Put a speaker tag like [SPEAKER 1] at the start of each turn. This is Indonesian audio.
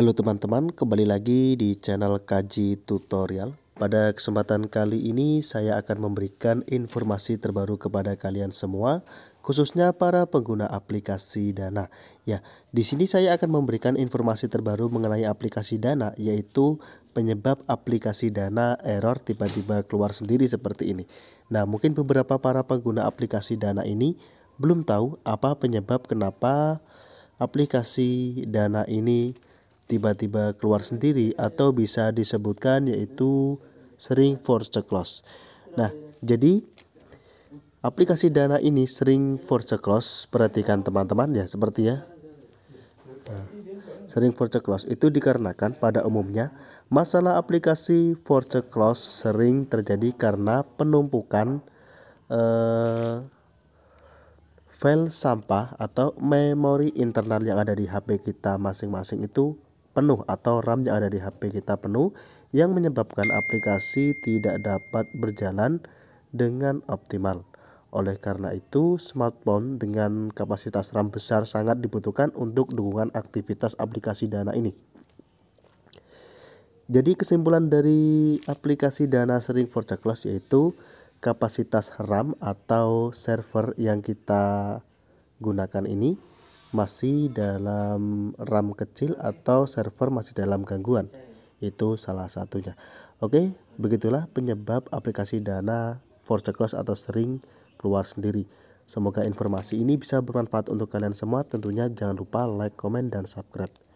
[SPEAKER 1] Halo teman-teman, kembali lagi di channel Kaji Tutorial. Pada kesempatan kali ini saya akan memberikan informasi terbaru kepada kalian semua, khususnya para pengguna aplikasi Dana. Ya, di sini saya akan memberikan informasi terbaru mengenai aplikasi Dana yaitu penyebab aplikasi Dana error tiba-tiba keluar sendiri seperti ini. Nah, mungkin beberapa para pengguna aplikasi Dana ini belum tahu apa penyebab kenapa aplikasi Dana ini tiba-tiba keluar sendiri atau bisa disebutkan yaitu sering force close. Nah, jadi aplikasi Dana ini sering force close. Perhatikan teman-teman ya, seperti ya. sering force close itu dikarenakan pada umumnya masalah aplikasi force close sering terjadi karena penumpukan eh, file sampah atau memori internal yang ada di HP kita masing-masing itu penuh atau RAM yang ada di HP kita penuh yang menyebabkan aplikasi tidak dapat berjalan dengan optimal. Oleh karena itu, smartphone dengan kapasitas RAM besar sangat dibutuhkan untuk dukungan aktivitas aplikasi Dana ini. Jadi kesimpulan dari aplikasi Dana Sering for Class yaitu kapasitas RAM atau server yang kita gunakan ini masih dalam RAM kecil atau server masih dalam gangguan. Itu salah satunya. Oke, begitulah penyebab aplikasi Dana force close atau sering keluar sendiri. Semoga informasi ini bisa bermanfaat untuk kalian semua. Tentunya jangan lupa like, comment dan subscribe.